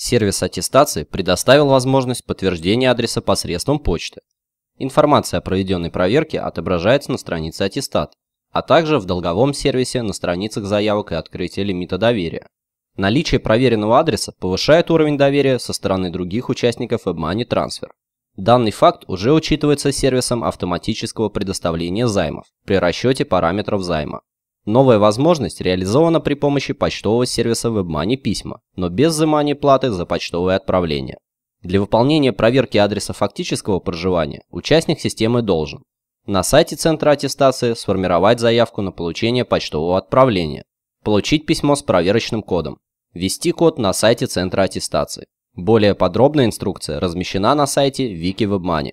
Сервис аттестации предоставил возможность подтверждения адреса посредством почты. Информация о проведенной проверке отображается на странице аттестат, а также в долговом сервисе на страницах заявок и открытия лимита доверия. Наличие проверенного адреса повышает уровень доверия со стороны других участников WebMoney Transfer. Данный факт уже учитывается сервисом автоматического предоставления займов при расчете параметров займа. Новая возможность реализована при помощи почтового сервиса WebMoney письма, но без взимания платы за почтовое отправление. Для выполнения проверки адреса фактического проживания участник системы должен на сайте Центра аттестации сформировать заявку на получение почтового отправления, получить письмо с проверочным кодом, ввести код на сайте Центра аттестации. Более подробная инструкция размещена на сайте Вики WebMoney.